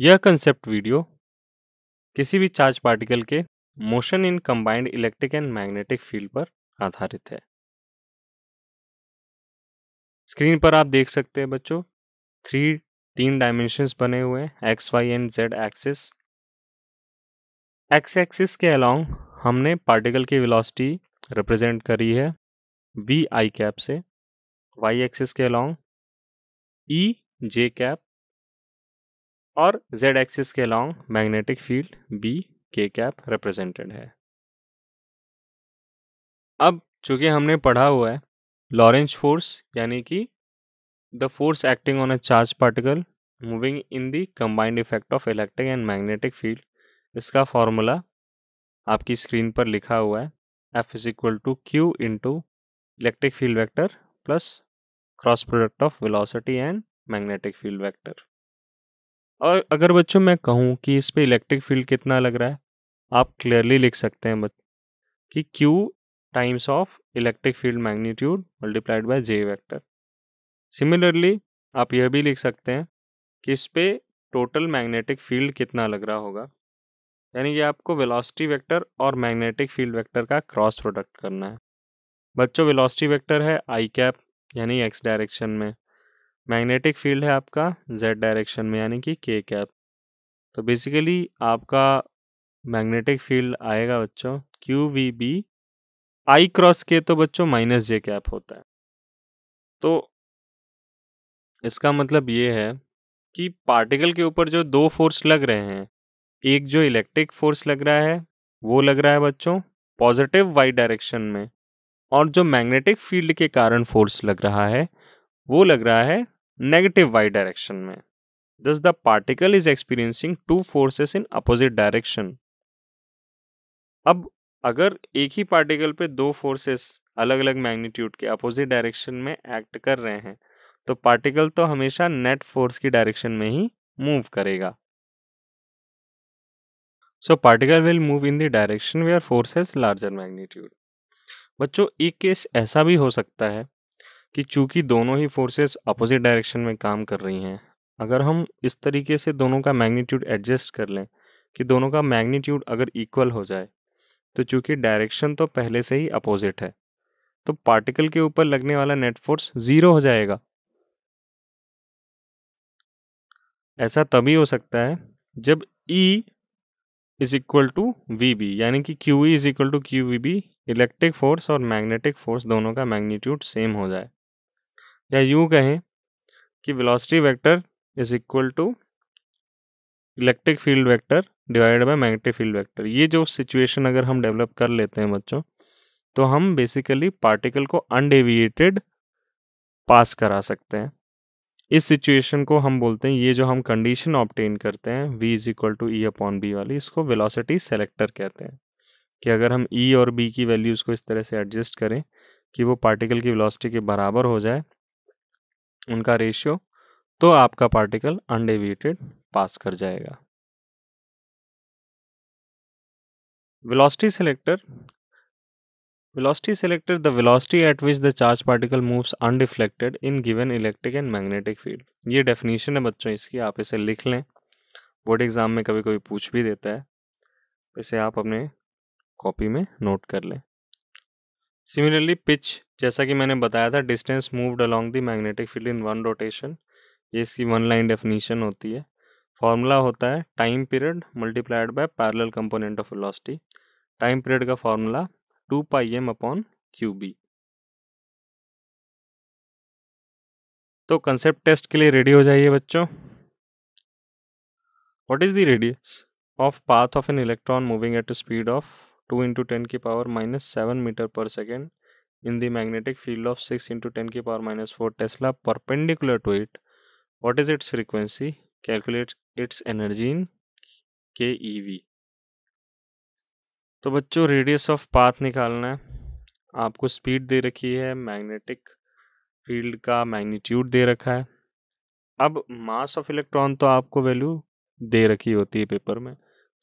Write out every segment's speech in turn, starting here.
यह concept video किसी भी चार्ज पार्टिकल के motion in combined electric and magnetic field पर आधारित है स्क्रीन पर आप देख सकते हैं बच्चों थ्री तीन डायमेंशंस बने हुए हैं X Y and Z axis X axis के अलॉन्ग हमने पार्टिकल की वेलोसिटी रिप्रेजेंट करी है वी आई कैप से वाई एक्सिस के अलॉन्ग ई जे कैप और z एक्सिस के along magnetic field B K cap represented है अब चूंकि हमने पढ़ा हुआ है लॉरेंज फोर्स यानी कि the force acting on a charge particle moving in the combined effect of electric and magnetic field इसका फॉर्मूला आपकी स्क्रीन पर लिखा हुआ है F is equal to Q into electric field vector plus cross product of velocity and magnetic field vector और अगर बच्चों मैं कहूँ कि इस पर इलेक्ट्रिक फील्ड कितना लग रहा है आप क्लियरली लिख सकते हैं बच कि Q times of electric field magnitude multiplied by J vector similarly आप यह भी लिख सकते हैं कि इस पर टोटल मैग्नेटिक फील्ड कितना लग रहा होगा यानी कि आपको वेलोसिटी वेक्टर और मैग्नेटिक फील्ड वेक्टर का क्रॉस प्रोडक्ट करना है बच्चों वेलोसिटी वेक्टर है आई कैप यानी एक्स डायरेक्शन में मैग्नेटिक फील्ड है आपका जेड डायरेक्शन में यानी कि के कैप तो बेसिकली आपका मैग्नेटिक फील्ड आएगा बच्चों Q V B I cross K तो बच्चों माइनस जे कैप होता है तो इसका मतलब ये है कि पार्टिकल के ऊपर जो दो फोर्स लग रहे हैं एक जो इलेक्ट्रिक फोर्स लग रहा है वो लग रहा है बच्चों पॉजिटिव वाई डायरेक्शन में और जो मैग्नेटिक फील्ड के कारण फोर्स लग रहा है वो लग रहा है नेगेटिव वाई डायरेक्शन में thus the particle is experiencing two forces in opposite direction अब अगर एक ही पार्टिकल पे दो फोर्सेस अलग अलग मैग्नीट्यूड के अपोजिट डायरेक्शन में एक्ट कर रहे हैं तो पार्टिकल तो हमेशा नेट फोर्स की डायरेक्शन में ही मूव करेगा so particle will move in the direction where are forces larger magnitude बच्चों एक केस ऐसा भी हो सकता है कि चूंकि दोनों ही फोर्सेस अपोजिट डायरेक्शन में काम कर रही हैं अगर हम इस तरीके से दोनों का मैग्नीट्यूड एडजस्ट कर लें कि दोनों का मैग्नीट्यूड अगर इक्वल हो जाए तो चूंकि डायरेक्शन तो पहले से ही अपोजिट है तो पार्टिकल के ऊपर लगने वाला नेट फोर्स ज़ीरो हो जाएगा ऐसा तभी हो सकता है जब E is equal to V B यानी कि Q E is equal to Q V B electric force और मैग्नेटिक फोर्स दोनों का मैग्नीट्यूड सेम हो जाए या यूँ कहें कि velocity vector is equal to electric field vector divide by magnetic field vector ये जो सिचुएशन अगर हम डेवलप कर लेते हैं बच्चों तो हम बेसिकली पार्टिकल को अनडेविएटेड पास करा सकते हैं इस सिचुएशन को हम बोलते हैं ये जो हम कंडीशन ऑप्टेन करते हैं v is equal to E upon B वाली इसको वेलोसिटी सेलेक्टर कहते हैं कि अगर हम e और b की वैल्यूज़ को इस तरह से एडजस्ट करें कि वो पार्टिकल की वेलोसिटी के बराबर हो जाए उनका रेशियो तो आपका पार्टिकल अनडेविएटेड पास कर जाएगा velocity selector velocity selector the velocity at which the charge particle moves undeflected in given electric and magnetic field ये डेफिनेशन है बच्चों इसकी आप इसे लिख लें बोर्ड एग्जाम में कभी कभी पूछ भी देता है इसे आप अपने कॉपी में नोट कर लें सिमिलरली पिच जैसा कि मैंने बताया था distance moved along the magnetic field in one rotation ये इसकी वन लाइन डेफिनीशन होती है फॉर्मूला होता है time period multiplied by parallel component of velocity time period का formula two pi M upon Q B तो कंसेप्ट टेस्ट के लिए रेडी हो जाइए बच्चों what is the radius of path of an electron moving at speed of two into ten की power minus seven metre per second in the magnetic field of six into ten की power minus four tesla perpendicular to it what is its frequency calculate its energy in K E we तो बच्चों radius of path निकालना है आपको speed दे रखी है magnetic field का मैग्नीट्यूड दे रखा है अब मास ऑफ इलेक्ट्रॉन तो आपको वैल्यू दे रखी होती है पेपर में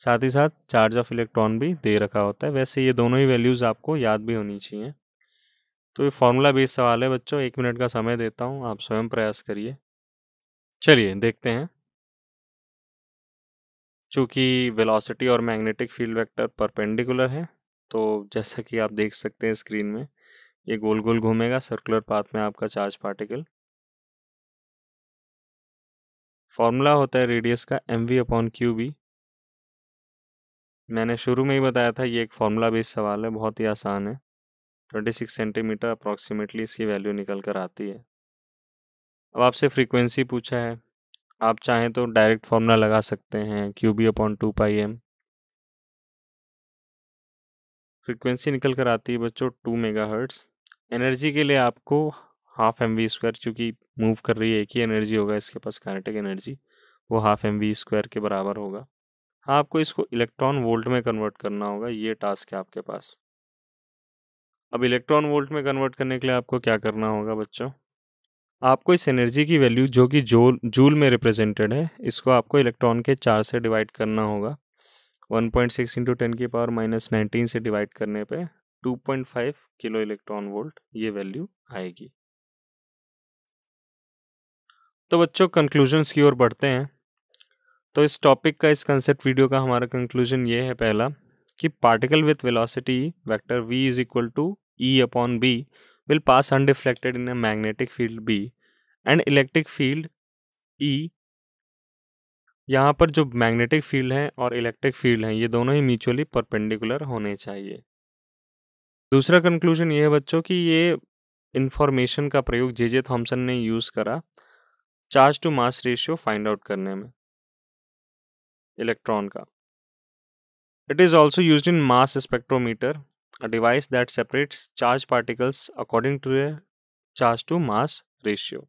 साथ ही साथ चार्ज ऑफ इलेक्ट्रॉन भी दे रखा होता है वैसे ये दोनों ही वैल्यूज़ आपको याद भी होनी चाहिए तो ये फॉर्मूला बेस्ड सवाल है बच्चों एक मिनट का समय देता हूँ आप स्वयं प्रयास करिए चलिए देखते हैं चूँकि वेलोसिटी और मैग्नेटिक फील्ड वेक्टर परपेंडिकुलर है तो जैसा कि आप देख सकते हैं स्क्रीन में ये गोल गोल घूमेगा सर्कुलर पाथ में आपका चार्ज पार्टिकल फॉर्मूला होता है रेडियस का M V upon Q B मैंने शुरू में ही बताया था ये एक फार्मूला बेस्ड सवाल है बहुत ही आसान है 26 सेंटीमीटर अप्रॉक्सीमेटली इसकी वैल्यू निकल कर आती है अब आपसे फ्रीक्वेंसी पूछा है आप चाहें तो डायरेक्ट फार्मूला लगा सकते हैं Q B upon two pi M frequency निकल कर आती है बच्चों टू मेगा हर्ट्स एनर्जी के लिए आपको हाफ एम वी स्क्वायर चूँकि मूव कर रही है एक ही एनर्जी होगा इसके पास काइनेटिक एनर्जी वो हाफ एम वी स्क्वायर के बराबर होगा आपको इसको इलेक्ट्रॉन वोल्ट में कन्वर्ट करना होगा ये टास्क है आपके पास अब इलेक्ट्रॉन वोल्ट में कन्वर्ट करने के लिए आपको क्या करना होगा बच्चों आपको इस एनर्जी की वैल्यू जो कि जोल जूल में रिप्रेजेंटेड है इसको आपको इलेक्ट्रॉन के चार से डिवाइड करना होगा 1.6 पॉइंट सिक्स इंटू टेन की पावर माइनस नाइनटीन से डिवाइड करने पे 2.5 किलो इलेक्ट्रॉन वोल्ट ये वैल्यू आएगी तो बच्चों कंक्लूजन्स की ओर बढ़ते हैं तो इस टॉपिक का इस कंसेप्ट वीडियो का हमारा कंक्लूजन ये है पहला कि particle with velocity vector V is equal to E upon B will pass undeflected in a magnetic field B and electric field E यहाँ पर जो मैग्नेटिक फील्ड है और इलेक्ट्रिक फील्ड है ये दोनों ही म्यूचुअली परपेंडिकुलर होने चाहिए दूसरा कंक्लूजन ये है बच्चों कि ये इन्फॉर्मेशन का प्रयोग जे जे थॉम्सन ने यूज़ करा charge to mass ratio find out करने में It is also used in mass spectrometer, a device that separates charged particles according to their charge to mass ratio.